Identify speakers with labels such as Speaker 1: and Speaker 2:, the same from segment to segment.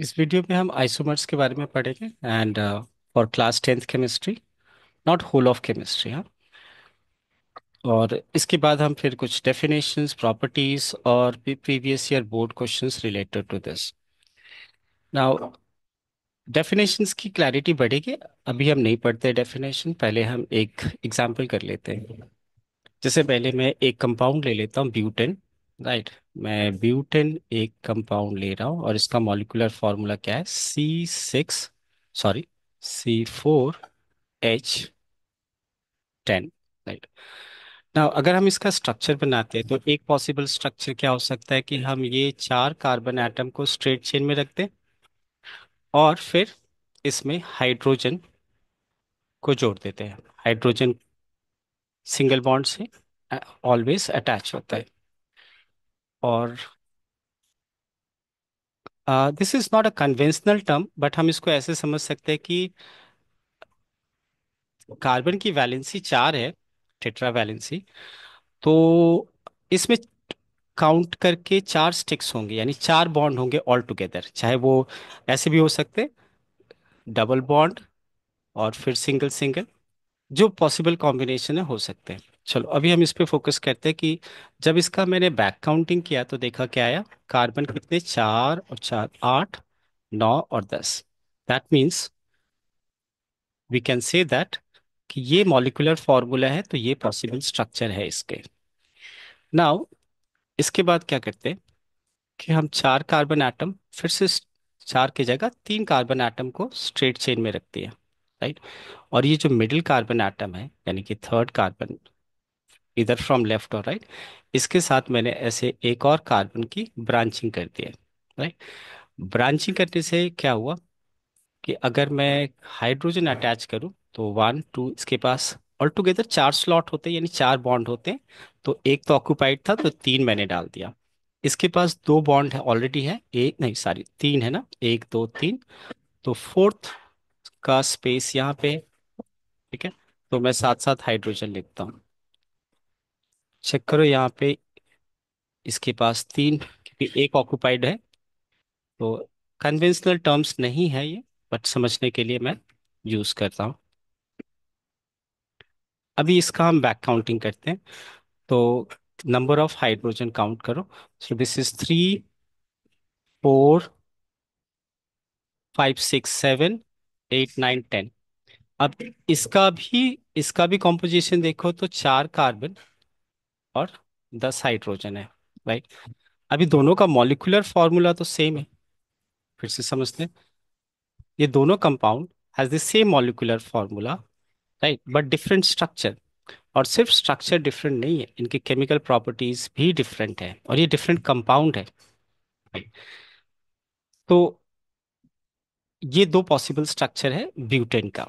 Speaker 1: इस वीडियो में हम आइसोमर्स के बारे में पढ़ेंगे and for class tenth chemistry not whole of chemistry हाँ और इसके बाद हम फिर कुछ डेफिनेशंस प्रॉपर्टीज और previous year board questions related to this now definitions की क्लैरिटी बढ़ेगी अभी हम नहीं पढ़ते डेफिनेशन पहले हम एक एग्जाम्पल कर लेते हैं जैसे पहले मैं एक कंपाउंड ले लेता हूँ ब्यूटेन राइट मैं ब्यूटेन एक कंपाउंड ले रहा हूँ और इसका मॉलिकुलर फॉर्मूला क्या है C six sorry C four H ten right ना अगर हम इसका स्ट्रक्चर बनाते हैं तो एक पॉसिबल स्ट्रक्चर क्या हो सकता है कि हम ये चार कार्बन एटम को स्ट्रेट चेन में रखते हैं और फिर इसमें हाइड्रोजन को जोड़ देते हैं हाइड्रोजन सिंगल बॉन्ड से ऑलवेज अटैच होता है और this is not a conventional term but हम इसको ऐसे समझ सकते हैं कि कार्बन की वैलेंसी चार है टेट्रा वैलेंसी तो इसमें काउंट करके चार स्टिक्स होंगे यानी चार बॉन्ड होंगे ऑल टुगेदर चाहे वो ऐसे भी हो सकते डबल बॉन्ड और फिर सिंगल सिंगल जो पॉसिबल कॉम्बिनेशन है हो सकते हैं चलो अभी हम इस पे फोकस करते हैं कि जब इसका मैंने बैक काउंटिंग किया तो देखा क्या आया कार्बन कितने चार और चार आठ नौ और दस that means we can say that कि ये मॉलिकुलर फॉर्मूला है तो ये पॉसिबल स्ट्रक्चर है इसके नाउ इसके बाद क्या करते हैं कि हम चार कार्बन एटम फिर से चार की जगह तीन कार्बन एटम को स्ट्रेट चेन में रखते हैं राइट और ये जो मिडिल कार्बन एटम है यानी कि थर्ड कार्बन इधर फ्रॉम लेफ्ट और राइट इसके साथ मैंने ऐसे एक और कार्बन की ब्रांचिंग कर दी है राइट ब्रांचिंग करने से क्या हुआ कि अगर मैं हाइड्रोजन अटैच करूं तो वन टू इसके पास ऑल टुगेदर चार स्लॉट होते हैं यानी चार बॉन्ड होते हैं तो एक तो ऑक्यूपाइड था तो तीन मैंने डाल दिया इसके पास दो बॉन्ड है ऑलरेडी है एक नहीं सॉरी तीन है ना एक दो तीन तो फोर्थ का स्पेस यहाँ पे ठीक है तो मैं साथ साथ हाइड्रोजन लिखता हूँ चेक करो यहाँ पे इसके पास तीन क्योंकि एक ऑक्यूपाइड है तो कन्वेंशनल टर्म्स नहीं है ये बट समझने के लिए मैं यूज़ करता हूँ अभी इसका हम बैक काउंटिंग करते हैं तो नंबर ऑफ हाइड्रोजन काउंट करो so this is three four five six seven eight nine ten अब इसका भी इसका भी कॉम्पोजिशन देखो तो चार कार्बन और दस हाइड्रोजन है राइट अभी दोनों का मॉलिकुलर फॉर्मूला तो सेम है फिर से समझते हैं ये दोनों compound has the same molecular formula right but different structure और सिर्फ स्ट्रक्चर डिफरेंट नहीं है इनकी केमिकल प्रॉपर्टीज भी डिफरेंट है और ये डिफरेंट कंपाउंड है तो ये दो पॉसिबल स्ट्रक्चर है ब्यूटेन का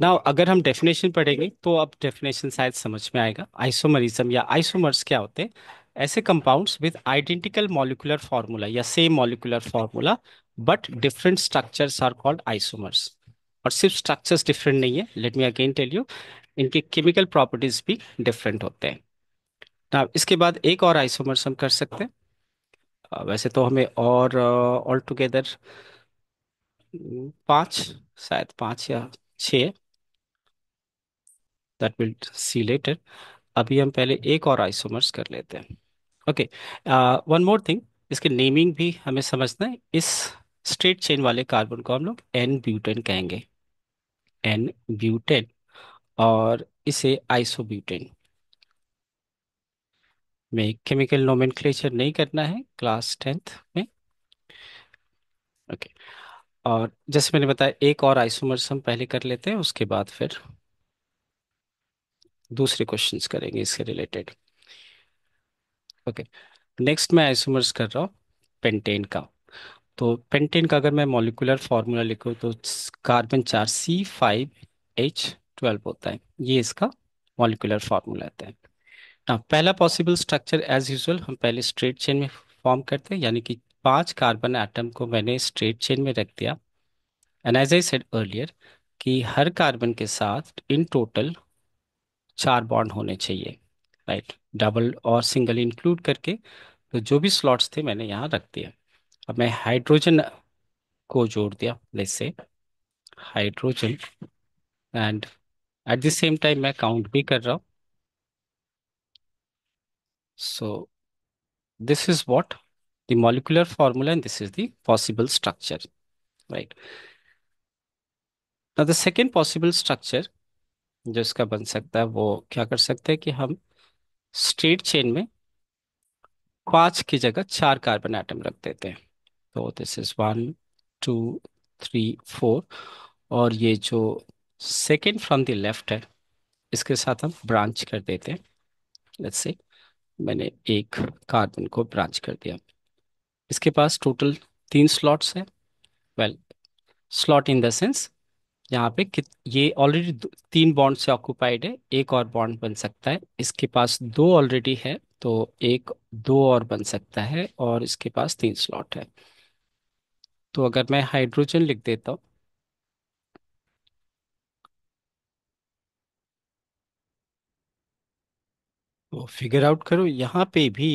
Speaker 1: नाउ अगर हम डेफिनेशन पढ़ेंगे तो अब डेफिनेशन शायद समझ में आएगा आइसोमरिज्म या आइसोमर्स क्या होते हैं ऐसे compounds with identical molecular formula या same molecular formula but different structures are called isomers और सिर्फ स्ट्रक्चर्स डिफरेंट नहीं है let me again tell you इनके केमिकल प्रॉपर्टीज भी डिफरेंट होते हैं ना इसके बाद एक और आइसोमर्स हम कर सकते हैं वैसे तो हमें और ऑल टुगेदर पांच शायद पांच या छः दैट विल सी लेटर अभी हम पहले एक और आइसोमर्स कर लेते हैं ओके वन मोर थिंग इसके नेमिंग भी हमें समझना है इस स्ट्रेट चेन वाले कार्बन को हम लोग एन ब्यूटेन कहेंगे एन ब्यूटेन और इसे आइसोब्यूटेन में केमिकल नोमेनक्लेचर नहीं करना है क्लास टेंथ में ओके okay. और जैसे मैंने बताया एक और आइसोमर्स हम पहले कर लेते हैं उसके बाद फिर दूसरे क्वेश्चंस करेंगे इससे रिलेटेड ओके नेक्स्ट मैं आइसोमर्स कर रहा हूँ पेंटेन का तो पेंटेन का अगर मैं मॉलिकुलर फार्मूला लिखूँ तो कार्बन चार सी फाइव एच ट्वेल्व होता है ये इसका मॉलिकुलर फार्मूला होता है ना पहला पॉसिबल स्ट्रक्चर एज यूजल हम पहले स्ट्रेट चेन में फॉर्म करते हैं यानी कि पांच कार्बन एटम को मैंने स्ट्रेट चेन में रख दिया and as I said earlier कि हर कार्बन के साथ इन टोटल चार बॉन्ड होने चाहिए राइट डबल और सिंगल इंक्लूड करके तो जो भी स्लॉट्स थे मैंने यहाँ रख दिया अब मैं हाइड्रोजन को जोड़ दिया जैसे hydrogen and at the same time मैं काउंट भी कर रहा हूं so this is what the molecular formula and this is the possible structure right the second possible structure जो इसका बन सकता है वो क्या कर सकते हैं कि हम स्ट्रेट चेन में पांच की जगह चार कार्बन आइटम रख देते हैं तो this is one two three four और ये जो सेकेंड फ्रॉम द लेफ्ट है इसके साथ हम ब्रांच कर देते हैं लेट्स से मैंने एक कार्बन को ब्रांच कर दिया इसके पास टोटल तीन स्लॉट्स है well slot in the sense यहाँ पे कित ये ऑलरेडी तीन बॉन्ड से ऑक्यूपाइड है एक और बॉन्ड बन सकता है इसके पास दो ऑलरेडी है तो एक दो और बन सकता है और इसके पास तीन स्लॉट है तो अगर मैं हाइड्रोजन लिख देता हूँ तो फिगर आउट करो यहाँ पे भी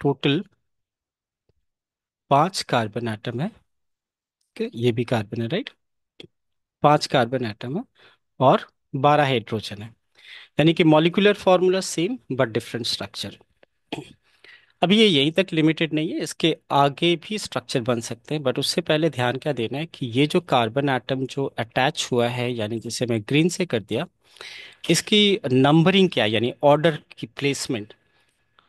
Speaker 1: टोटल पांच कार्बन आइटम है ये भी कार्बन है राइट पांच कार्बन आइटम है और बारह हाइड्रोजन है यानी कि molecular formula same but different structure अब ये यहीं तक लिमिटेड नहीं है इसके आगे भी स्ट्रक्चर बन सकते हैं बट उससे पहले ध्यान क्या देना है कि ये जो कार्बन आइटम जो अटैच हुआ है यानी जिसे मैं ग्रीन से कर दिया इसकी नंबरिंग क्या यानी ऑर्डर की प्लेसमेंट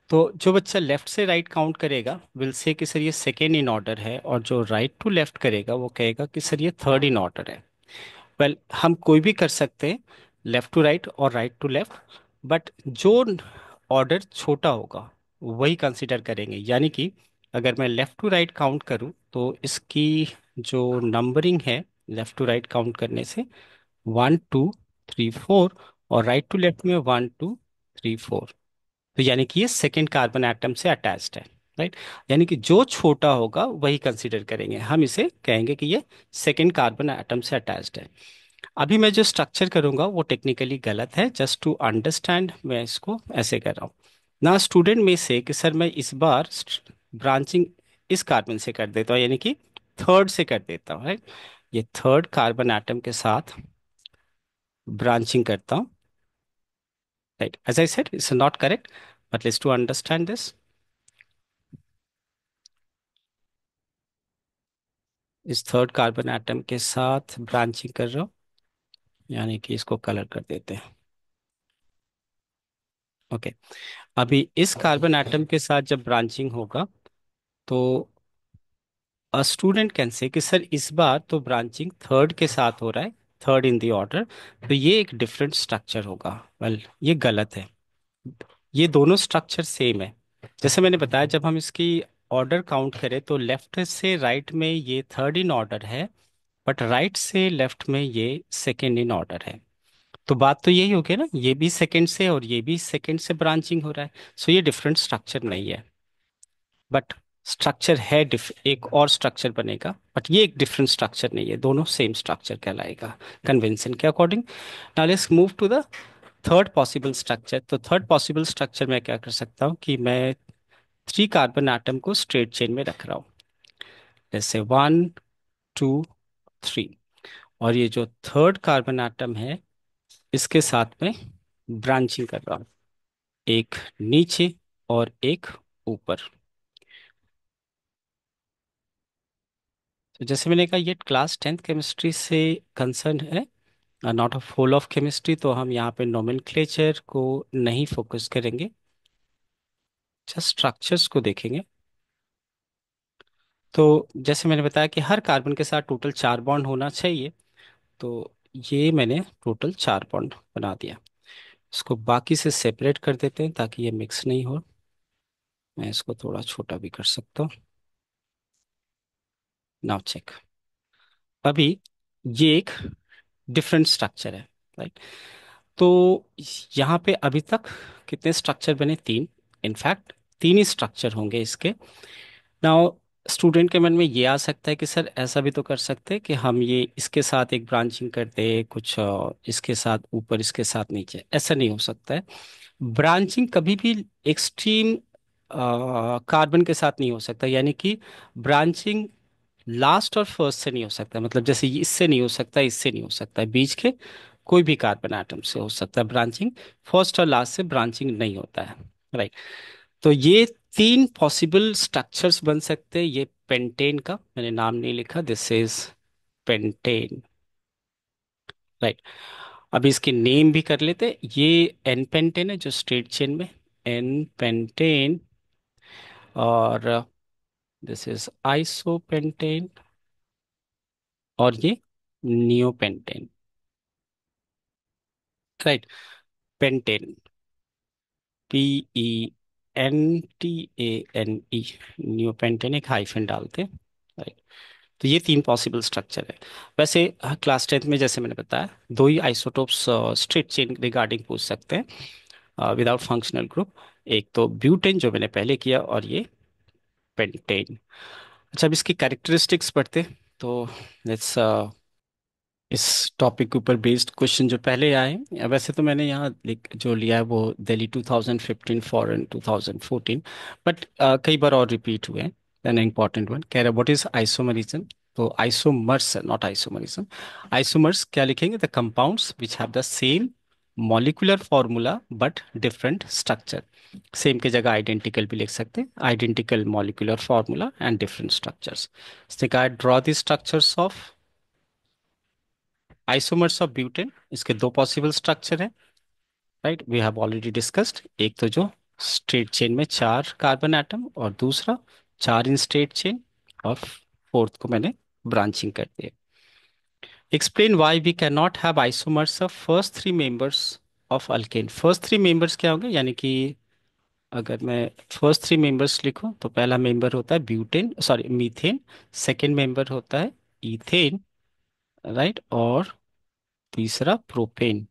Speaker 1: तो जो बच्चा लेफ्ट से राइट काउंट करेगा विल से कि सर ये सेकेंड इन ऑर्डर है और जो राइट टू लेफ्ट करेगा वो कहेगा कि सर ये थर्ड इन ऑर्डर है वेल well, हम कोई भी कर सकते हैं लेफ़्ट टू राइट और राइट टू लेफ़्ट बट जो ऑर्डर छोटा होगा वही कंसिडर करेंगे यानी कि अगर मैं लेफ़्ट टू राइट काउंट करूं तो इसकी जो नंबरिंग है लेफ़्ट टू राइट काउंट करने से वन टू थ्री फोर और राइट टू लेफ़्ट में वन टू थ्री फोर तो यानी कि ये सेकेंड कार्बन एटम से अटैच्ड है राइट यानी कि जो छोटा होगा वही कंसिडर करेंगे हम इसे कहेंगे कि ये सेकेंड कार्बन एटम से अटैच है अभी मैं जो स्ट्रक्चर करूंगा वो टेक्निकली गलत है जस्ट टू अंडरस्टैंड मैं इसको ऐसे कर रहा हूँ ना स्टूडेंट में से कि सर मैं इस बार ब्रांचिंग इस कार्बन से कर देता हूँ यानी कि थर्ड से कर देता हूँ राइट ये थर्ड कार्बन एटम के साथ ब्रांचिंग करता हूँ right as I said it's not correct but let's to understand this इस थर्ड कार्बन एटम के साथ ब्रांचिंग कर रहा हूँ यानी कि इसको कलर कर देते हैं ओके अभी इस कार्बन एटम के साथ जब ब्रांचिंग होगा तो स्टूडेंट कैन से कि सर इस बार तो ब्रांचिंग थर्ड के साथ हो रहा है थर्ड इन दी ऑर्डर तो ये एक डिफरेंट स्ट्रक्चर होगा वेल well, ये गलत है ये दोनों स्ट्रक्चर सेम है जैसे मैंने बताया जब हम इसकी ऑर्डर काउंट करें तो लेफ्ट से राइट में ये थर्ड इन ऑर्डर है बट राइट से लेफ्ट में ये सेकेंड इन ऑर्डर है तो बात तो यही हो ना ये भी सेकेंड से और ये भी सेकेंड से ब्रांचिंग हो रहा है सो ये डिफरेंट स्ट्रक्चर नहीं है बट स्ट्रक्चर है एक और स्ट्रक्चर बनेगा बट ये एक डिफरेंट स्ट्रक्चर नहीं है दोनों सेम स्ट्रक्चर कहलाएगा कन्वेंशन के according now let's move to the third possible structure तो थर्ड पॉसिबल स्ट्रक्चर मैं क्या कर सकता हूँ कि मैं थ्री कार्बन आटम को स्ट्रेट चेन में रख रहा हूं जैसे वन टू थ्री और ये जो थर्ड कार्बन एटम है इसके साथ में ब्रांचिंग कर रहा हूं एक नीचे और एक ऊपर तो जैसे मैंने कहा ये क्लास टेंथ केमिस्ट्री से कंसर्न है not a whole of chemistry तो हम यहाँ पे नोमेनक्लेचर को नहीं फोकस करेंगे अच्छा स्ट्रक्चर्स को देखेंगे तो जैसे मैंने बताया कि हर कार्बन के साथ टोटल चार बॉन्ड होना चाहिए तो ये मैंने टोटल चार बॉन्ड बना दिया इसको बाकी से सेपरेट कर देते हैं ताकि ये मिक्स नहीं हो मैं इसको थोड़ा छोटा भी कर सकता हूँ नाउ चेक अभी ये एक डिफरेंट स्ट्रक्चर है राइट तो यहाँ पे अभी तक कितने स्ट्रक्चर बने तीन इनफैक्ट तीन ही स्ट्रक्चर होंगे इसके नाउ स्टूडेंट के मन में ये आ सकता है कि सर ऐसा भी तो कर सकते हैं कि हम ये इसके साथ एक ब्रांचिंग करते हैं कुछ इसके साथ ऊपर इसके साथ नीचे ऐसा नहीं हो सकता है ब्रांचिंग कभी भी एक्सट्रीम कार्बन के साथ नहीं हो सकता यानी कि ब्रांचिंग लास्ट और फर्स्ट से नहीं हो सकता मतलब जैसे इससे नहीं हो सकता इससे नहीं हो सकता बीच के कोई भी कार्बन आइटम से हो सकता है ब्रांचिंग फर्स्ट और लास्ट से ब्रांचिंग नहीं होता है राइट right. तो ये तीन पॉसिबल स्ट्रक्चर्स बन सकते हैं ये पेंटेन का मैंने नाम नहीं लिखा दिस इज पेंटेन राइट अब इसके नेम भी कर लेते हैं ये एन पेंटेन है जो स्ट्रेट चेन में एन पेंटेन और दिस इज आइसो पेंटेन और ये neopentane right pentane P E N T A N E एक हाइफन डालते राइट तो ये तीन पॉसिबल स्ट्रक्चर है वैसे क्लास हाँ, टेंथ में जैसे मैंने बताया दो ही आइसोटोप्स स्ट्रेट चेन रिगार्डिंग पूछ सकते हैं विदाउट फंक्शनल ग्रुप एक तो ब्यूटेन जो मैंने पहले किया और ये पेंटेन अच्छा अब इसकी कैरेक्टरिस्टिक्स पढ़ते तो लेट्स uh, इस टॉपिक के ऊपर बेस्ड क्वेश्चन जो पहले आए वैसे तो मैंने यहाँ जो लिया है वो दिल्ली 2015 फॉरेन 2014 बट uh, कई बार और रिपीट हुए हैं इंपॉर्टेंट वन कह रहे व्हाट इज आइसोमरिज्म तो आइसोमर्स नॉट आइसोमरिज्म आइसोमर्स क्या लिखेंगे the compounds which have the same molecular formula but different structure same के जगह आइडेंटिकल भी लिख सकते हैं identical molecular formula and different structures draw the structures of isomers of butane इसके दो पॉसिबल स्ट्रक्चर हैं right we have already discussed एक तो जो स्ट्रेट चेन में चार कार्बन एटम और दूसरा चार इन स्ट्रेट चेन और फोर्थ को मैंने ब्रांचिंग कर दिया explain why we can not have isomers of first three members of alkane first three members क्या होंगे यानी कि अगर मैं फर्स्ट थ्री मेंबर्स लिखूं तो पहला मेंबर होता है butane sorry methane second member होता है इथेन राइट और तीसरा propane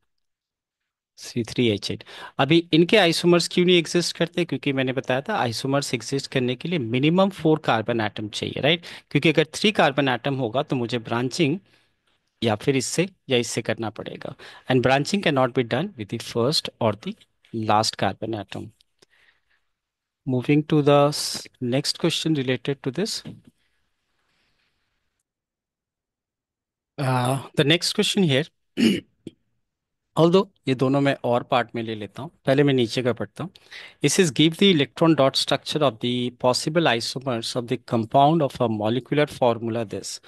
Speaker 1: C three H eight अभी इनके आइसोमर्स क्यों नहीं एग्जिस्ट करते क्योंकि मैंने बताया था आइसोमर्स एग्जिस्ट करने के लिए मिनिमम फोर कार्बन आइटम चाहिए राइट क्योंकि अगर थ्री कार्बन आइटम होगा तो मुझे ब्रांचिंग या फिर इससे या इससे करना पड़ेगा and branching can not be done with the first और the last carbon atom moving to the next question related to this the next question here all दो ये दोनों मैं और पार्ट में ले लेता हूँ पहले मैं नीचे का पढ़ता हूँ this is give the electron dot structure of the possible isomers of the compound of a molecular formula this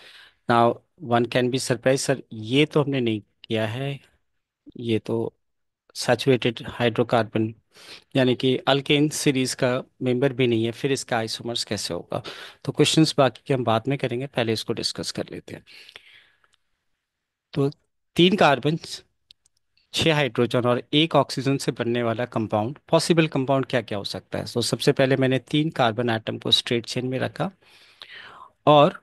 Speaker 1: now one can be surprise sir ये तो हमने नहीं किया है ये तो सेचुएटेड हाइड्रोकार्बन यानी कि अल्केन सीरीज का मेंबर भी नहीं है फिर इसका आइसोमर्स कैसे होगा तो क्वेश्चंस बाकी के हम बाद में करेंगे पहले इसको डिस्कस कर लेते हैं तो तीन कार्बन छह हाइड्रोजन और एक ऑक्सीजन से बनने वाला कंपाउंड पॉसिबल कंपाउंड क्या क्या हो सकता है तो सबसे पहले मैंने तीन कार्बन आइटम को स्ट्रेट चेन में रखा और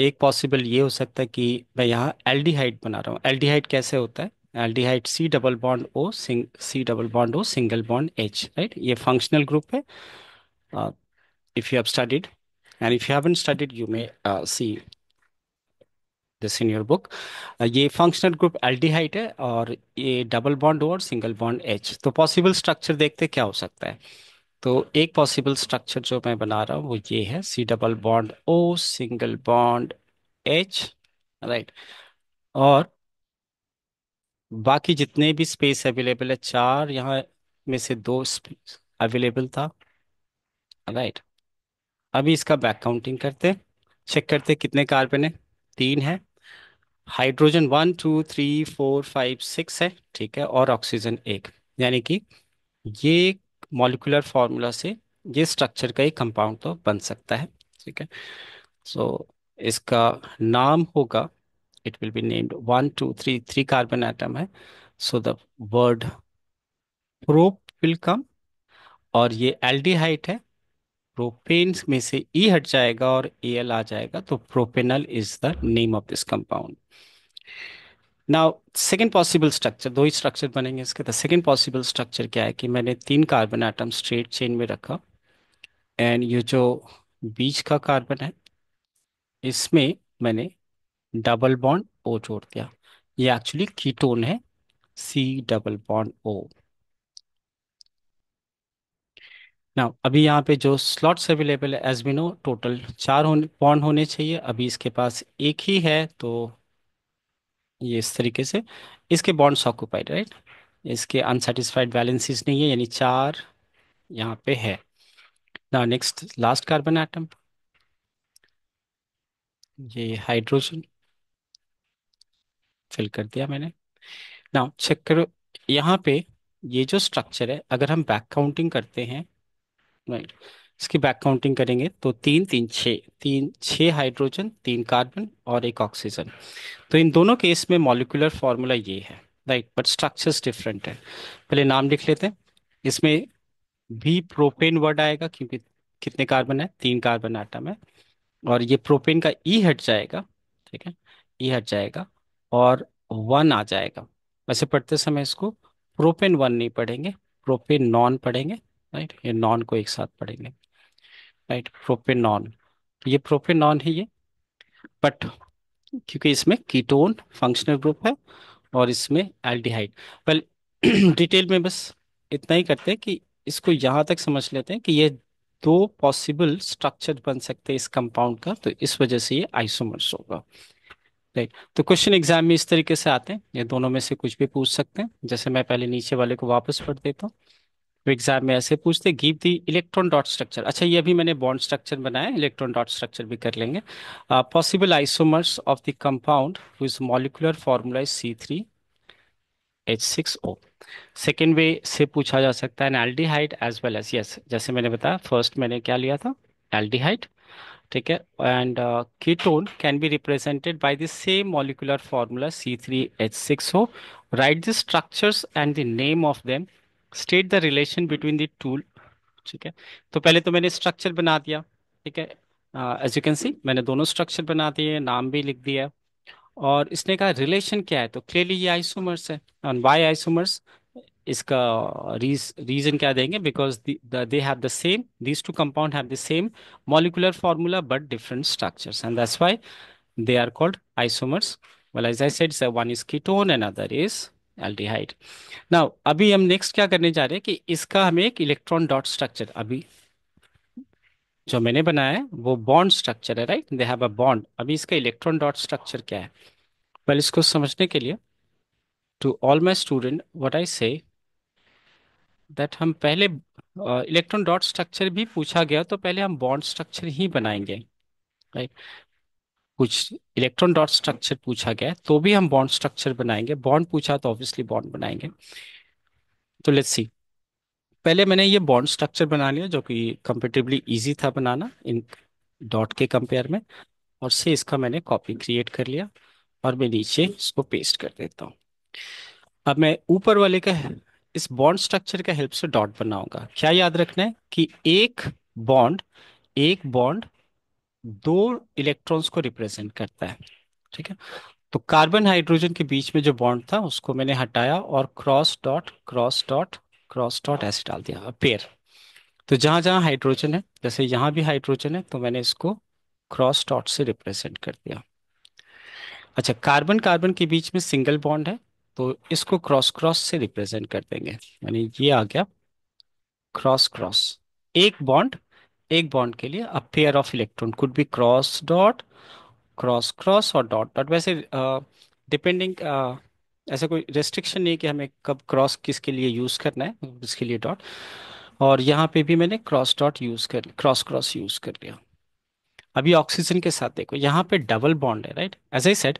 Speaker 1: एक पॉसिबल ये हो सकता है कि मैं यहाँ एल्डिहाइड बना रहा हूँ एल्डिहाइड कैसे होता है aldehyde C double bond O single C double bond O single bond H right ये फंक्शनल ग्रुप है if you have studied and if you haven't studied you may see this in your book ये functional group aldehyde है और ये double bond O और single bond H तो possible structure देखते क्या हो सकता है तो एक पॉसिबल स्ट्रक्चर जो मैं बना रहा हूँ वो ये है C double bond O single bond H right और बाकी जितने भी स्पेस अवेलेबल है चार यहाँ में से दो स्पेस अवेलेबल था राइट अभी इसका बैक काउंटिंग करते चेक करते कितने कार्बन है तीन है hydrogen one two three four five six है ठीक है और ऑक्सीजन एक यानी कि ये मॉलिकुलर फॉर्मूला से ये स्ट्रक्चर का ही कंपाउंड तो बन सकता है ठीक है सो so, इसका नाम होगा it will be named one two three three carbon atom है so the word prop will come और ये एल्डिहाइड है प्रोपेन्स में से ई e हट जाएगा और ए एल आ जाएगा तो propanal is the name of this compound now second possible structure दो ही स्ट्रक्चर बनेंगे इसके तो सेकेंड पॉसिबल स्ट्रक्चर क्या है कि मैंने तीन कार्बन आइटम स्ट्रेट चेन में रखा एंड ये जो बीच का कार्बन है इसमें मैंने डबल बॉन्ड ओ जोड़ दिया ये एक्चुअली कीटोन है सी डबल बॉन्ड ओ ना अभी यहाँ पे जो स्लॉट्स अवेलेबल है एज बी नो टोटल चार होने पॉन होने चाहिए अभी इसके पास एक ही है तो ये इस तरीके से इसके बॉन्ड्स ऑक्यूपाइड राइट इसके अनसेटिस्फाइड बैलेंसेस नहीं है यानी चार यहाँ पे है ना नेक्स्ट लास्ट कार्बन एटम ये हाइड्रोजन फिल कर दिया मैंने ना चेक करो यहाँ पे ये जो स्ट्रक्चर है अगर हम बैक काउंटिंग करते हैं राइट इसकी बैक काउंटिंग करेंगे तो तीन तीन छः तीन छः हाइड्रोजन तीन कार्बन और एक ऑक्सीजन तो इन दोनों केस में मॉलिकुलर फॉर्मूला ये है राइट बट स्ट्रक्चर्स डिफरेंट है पहले नाम लिख लेते हैं इसमें भी प्रोपेन वर्ड आएगा क्योंकि कितने कार्बन है तीन कार्बन आटम है और ये प्रोपेन का ई e हट जाएगा ठीक है ई e हट जाएगा और वन आ जाएगा वैसे पढ़ते समय इसको प्रोपेन वन नहीं पढ़ेंगे प्रोपेन नॉन पढ़ेंगे राइट ये नॉन को एक साथ पढ़ेंगे राइट प्रोपेनॉन ये प्रोपेनॉन है ये बट क्योंकि इसमें कीटोन फंक्शनल ग्रुप है और इसमें एल्डिहाइड वेल डिटेल में बस इतना ही करते हैं कि इसको यहाँ तक समझ लेते हैं कि ये दो पॉसिबल स्ट्रक्चर बन सकते हैं इस कंपाउंड का तो इस वजह से ये आइसोमर्स होगा राइट तो क्वेश्चन एग्जाम में इस तरीके से आते हैं ये दोनों में से कुछ भी पूछ सकते हैं जैसे मैं पहले नीचे वाले को वापस पढ़ देता हूँ तो एग्जाम में ऐसे पूछते give the electron dot structure अच्छा ये अभी मैंने बॉन्ड स्ट्रक्चर बनाया इलेक्ट्रॉन डॉट स्ट्रक्चर भी कर लेंगे possible isomers of the compound whose molecular formula is C three H six O second way से पूछा जा सकता है aldehyde as well as yes जैसे मैंने बताया फर्स्ट मैंने क्या लिया था एल्डिहाइड ठीक है and ketone can be represented by the same molecular formula C three H six O right the structures and the name of them state the relation between the two ठीक है तो पहले तो मैंने स्ट्रक्चर बना दिया ठीक है एज यू कैन सी मैंने दोनों स्ट्रक्चर बना दिए नाम भी लिख दिया और इसने कहा रिलेशन क्या है तो क्लियरली ये आइसोमर्स है एंड वाई आइसोमर्स इसका रीजन क्या देंगे because they have the same these two compound have the same molecular formula but different structure and that's why they are called isomers well as I said one is aldehyde now अभी हम next क्या करने जा रहे हैं कि इसका हमें एक इलेक्ट्रॉन डॉट स्ट्रक्चर अभी जो मैंने बनाया है वो बॉन्ड स्ट्रक्चर है right they have a bond अभी इसका इलेक्ट्रॉन डॉट स्ट्रक्चर क्या है पहले इसको समझने के लिए to all my student what I say that हम पहले इलेक्ट्रॉन डॉट स्ट्रक्चर भी पूछा गया तो पहले हम बॉन्ड स्ट्रक्चर ही बनाएंगे राइट right? कुछ इलेक्ट्रॉन डॉट स्ट्रक्चर पूछा गया है तो भी हम बॉन्ड स्ट्रक्चर बनाएंगे बॉन्ड पूछा तो ऑब्वियसली बॉन्ड बनाएंगे तो लेट्स सी पहले मैंने ये बॉन्ड स्ट्रक्चर बना लिया जो कि कंपेटिवली इजी था बनाना इन डॉट के कंपेयर में और से इसका मैंने कॉपी क्रिएट कर लिया और मैं नीचे इसको पेस्ट कर देता हूँ अब मैं ऊपर वाले का इस बॉन्ड स्ट्रक्चर का हेल्प से डॉट बनाऊंगा क्या याद रखना है कि एक बॉन्ड एक बॉन्ड दो इलेक्ट्रॉन्स को रिप्रेजेंट करता है ठीक है तो कार्बन हाइड्रोजन के बीच में जो बॉन्ड था उसको मैंने हटाया और cross dot cross dot cross dot ऐसे डाल दिया पेयर तो जहां जहां हाइड्रोजन है जैसे यहां भी हाइड्रोजन है तो मैंने इसको क्रॉस डॉट से रिप्रेजेंट कर दिया अच्छा कार्बन कार्बन के बीच में सिंगल बॉन्ड है तो इसको क्रॉस क्रॉस से रिप्रेजेंट कर देंगे यानी ये आ गया क्रॉस क्रॉस एक बॉन्ड एक बॉन्ड के लिए a pair of electron could be cross dot cross cross और डॉट डॉट वैसे डिपेंडिंग ऐसा कोई रेस्ट्रिक्शन नहीं कि हमें कब क्रॉस किसके लिए यूज़ करना है इसके लिए डॉट और यहाँ पे भी मैंने क्रॉस डॉट यूज़ कर क्रॉस क्रॉस यूज़ कर लिया अभी ऑक्सीजन के साथ देखो यहाँ पे डबल बॉन्ड है राइट एज आई सेड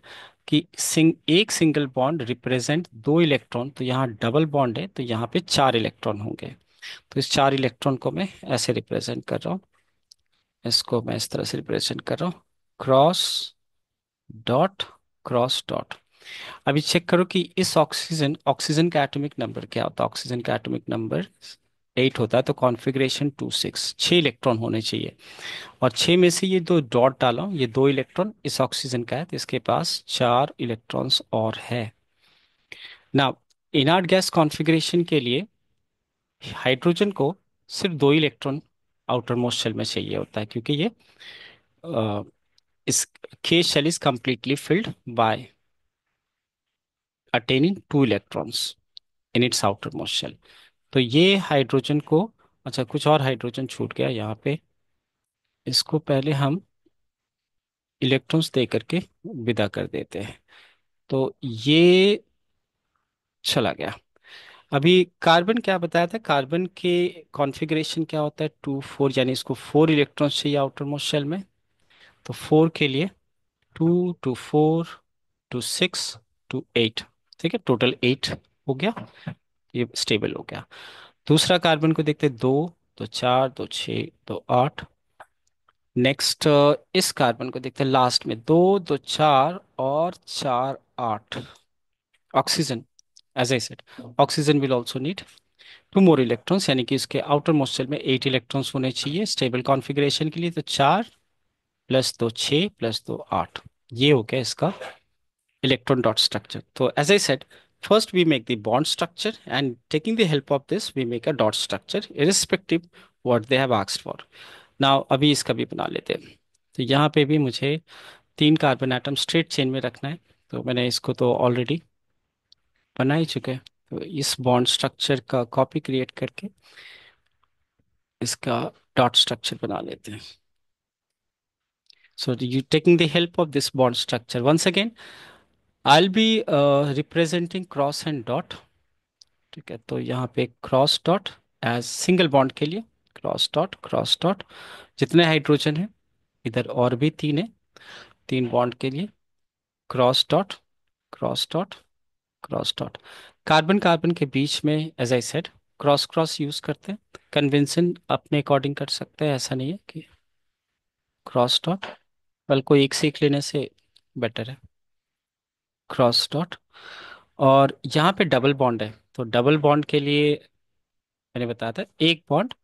Speaker 1: कि सिंग एक सिंगल बॉन्ड रिप्रेजेंट दो इलेक्ट्रॉन तो यहाँ डबल बॉन्ड है तो यहाँ पे चार इलेक्ट्रॉन होंगे तो इस चार इलेक्ट्रॉन को मैं ऐसे रिप्रेजेंट कर रहा हूँ इसको मैं इस तरह से रिप्रेजेंट कर रहा हूँ क्रॉस डॉट क्रॉस डॉट अभी चेक करो कि इस ऑक्सीजन ऑक्सीजन का एटॉमिक नंबर क्या होता है ऑक्सीजन का एटॉमिक नंबर एट होता है तो कॉन्फ़िगरेशन टू सिक्स छः इलेक्ट्रॉन होने चाहिए और छः में से ये दो डॉट डाला ये दो इलेक्ट्रॉन इस ऑक्सीजन का है तो इसके पास चार इलेक्ट्रॉन्स और है ना इनार्ट गैस कॉन्फ़िगरेशन के लिए हाइड्रोजन को सिर्फ दो ही इलेक्ट्रॉन आउटर मोस्ट शेल में चाहिए होता है क्योंकि ये अ, इस के shell is completely filled by attaining two electrons in its outermost shell तो ये हाइड्रोजन को अच्छा कुछ और हाइड्रोजन छूट गया यहाँ पे इसको पहले हम इलेक्ट्रॉन्स दे करके विदा कर देते हैं तो ये चला गया अभी कार्बन क्या बताया था कार्बन के कॉन्फ़िगरेशन क्या होता है टू फोर यानी इसको फोर इलेक्ट्रॉन चाहिए आउटर मोस्ट शेल में तो फोर के लिए two two four two six two eight ठीक है टोटल एट हो गया ये स्टेबल हो गया दूसरा कार्बन को देखते दो तो चार दो छ दो आठ नेक्स्ट इस कार्बन को देखते हैं लास्ट में दो दो चार और चार आठ oxygen as I said oxygen will also need two more electrons यानी कि इसके आउटर मोस्ट सेल में एट इलेक्ट्रॉन्स होने चाहिए स्टेबल कॉन्फिग्रेशन के लिए तो चार प्लस दो छः प्लस दो आठ ये हो गया इसका इलेक्ट्रॉन डॉट स्ट्रक्चर तो as I said first we make the bond structure and taking the help of this we make a dot structure irrespective what they have asked for now अभी इसका भी बना लेते हैं तो यहाँ पे भी मुझे तीन कार्बन आइटम स्ट्रेट चेन में रखना है तो मैंने इसको तो ऑलरेडी बना ही चुके हैं तो इस बॉन्ड स्ट्रक्चर का कॉपी क्रिएट करके इसका डॉट स्ट्रक्चर बना लेते हैं so you taking the help of this bond structure once again I be be representing cross and dot ठीक है तो यहाँ पे cross dot as single bond के लिए क्रॉस डॉट क्रॉस डॉट जितने हाइड्रोजन है इधर और भी तीन है तीन बॉन्ड के लिए cross dot cross dot cross dot carbon carbon के बीच में as I said cross cross use करते हैं कन्विंसन अपने अकॉर्डिंग कर सकते हैं ऐसा नहीं है कि क्रॉस डॉट बल कोई एक सीख लेने से बेटर है क्रॉस डॉट और यहाँ पे डबल बॉन्ड है तो डबल बॉन्ड के लिए मैंने बताया था एक बॉन्ड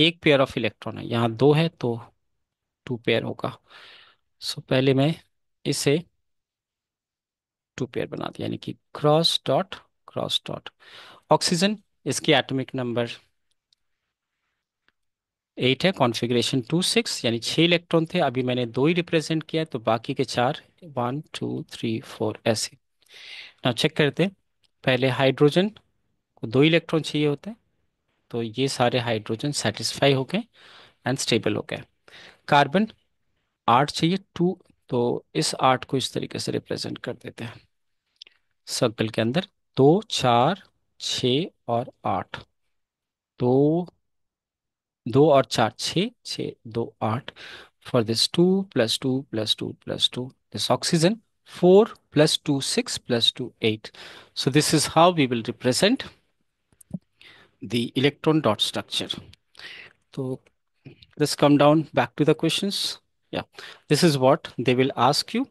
Speaker 1: एक पेयर ऑफ इलेक्ट्रॉन है यहाँ दो है तो टू पेयर होगा सो पहले मैं इसे टू पेयर बना दिया यानी कि cross dot cross dot oxygen इसकी एटॉमिक नंबर एट है कॉन्फ़िगरेशन टू सिक्स यानी छह इलेक्ट्रॉन थे अभी मैंने दो ही रिप्रेजेंट किया तो बाकी के चार वन टू थ्री फोर ऐसे ना चेक करते पहले हाइड्रोजन को दो इलेक्ट्रॉन चाहिए होते हैं तो ये सारे हाइड्रोजन सेटिस्फाई हो गए एंड स्टेबल हो गए कार्बन आठ चाहिए टू तो इस आठ को इस तरीके से रिप्रेजेंट कर देते हैं सर्कल के अंदर दो चार छ और आठ दो दो और चार छ छ दो आठ for this two plus two plus two plus two this oxygen four plus two six plus two eight so this is how we will represent the electron dot structure तो this come down back to the question Yeah, this is what they will ask you.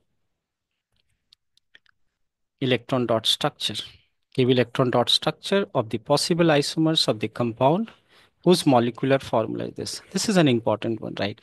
Speaker 1: Electron dot structure. Give electron dot structure of the possible isomers of the compound whose molecular formula is this. This is an important one, right?